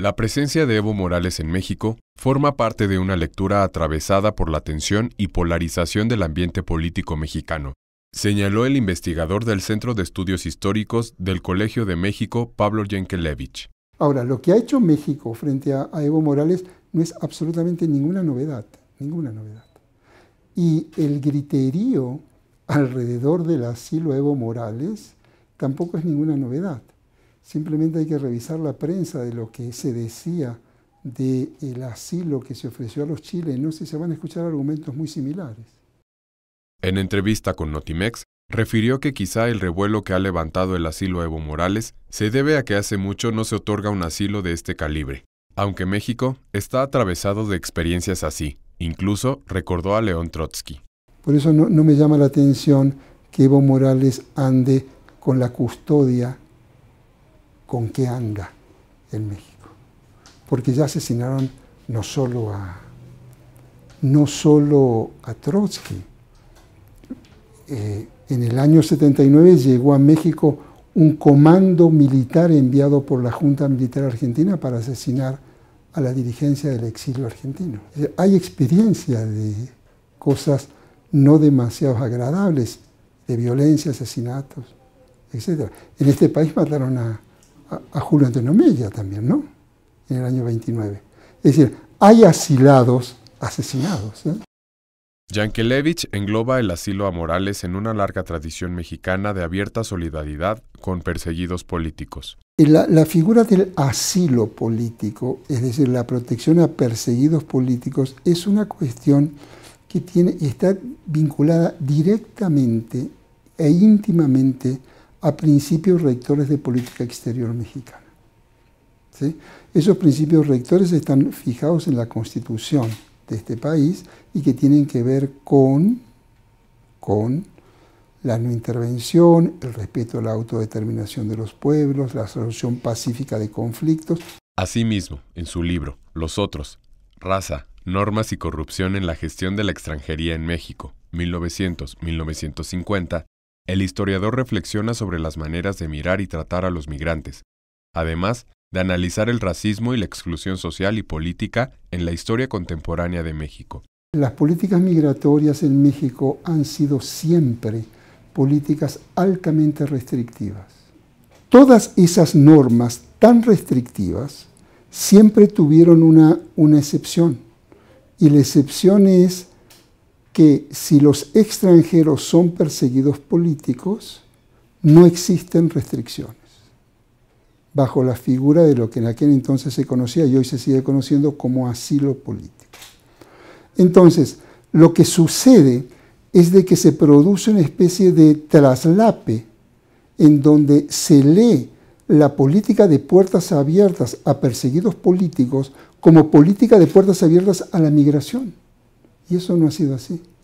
La presencia de Evo Morales en México forma parte de una lectura atravesada por la tensión y polarización del ambiente político mexicano, señaló el investigador del Centro de Estudios Históricos del Colegio de México, Pablo Yenkelevich. Ahora, lo que ha hecho México frente a, Evo Morales no es absolutamente ninguna novedad, ninguna novedad. Y el griterío alrededor del asilo Evo Morales tampoco es ninguna novedad. Simplemente hay que revisar la prensa de lo que se decía del el asilo que se ofreció a los chilenos y se van a escuchar argumentos muy similares. En entrevista con Notimex, refirió que quizá el revuelo que ha levantado el asilo a Evo Morales se debe a que hace mucho no se otorga un asilo de este calibre, aunque México está atravesado de experiencias así, incluso recordó a León Trotsky. Por eso no, no me llama la atención que Evo Morales ande con la custodia con qué anda en México. Porque ya asesinaron no solo a, no solo a Trotsky. Eh, en el año 79 llegó a México un comando militar enviado por la Junta Militar Argentina para asesinar a la dirigencia del exilio argentino. Eh, hay experiencia de cosas no demasiado agradables, de violencia, asesinatos, etc. En este país mataron a a, Julio Antonio también, ¿no? En el año 29. Es decir, hay asilados asesinados. ¿eh? Yankelevich engloba el asilo a Morales en una larga tradición mexicana de abierta solidaridad con perseguidos políticos. La, figura del asilo político, es decir, la protección a perseguidos políticos, es una cuestión que tiene, está vinculada directamente e íntimamente a principios rectores de política exterior mexicana. Esos principios rectores están fijados en la constitución de este país y que tienen que ver con, con la no intervención, el respeto a la autodeterminación de los pueblos, la solución pacífica de conflictos. Asimismo, en su libro Los Otros, Raza, Normas y Corrupción en la Gestión de la Extranjería en México, 1900-1950, el historiador reflexiona sobre las maneras de mirar y tratar a los migrantes, además de analizar el racismo y la exclusión social y política en la historia contemporánea de México. Las políticas migratorias en México han sido siempre políticas altamente restrictivas. Todas esas normas tan restrictivas siempre tuvieron una, una excepción, y la excepción es que si los extranjeros son perseguidos políticos, no existen restricciones, bajo la figura de lo que en aquel entonces se conocía y hoy se sigue conociendo como asilo político. Entonces, lo que sucede es de que se produce una especie de traslape en donde se lee la política de puertas abiertas a perseguidos políticos como política de puertas abiertas a la migración. Y eso no ha sido así.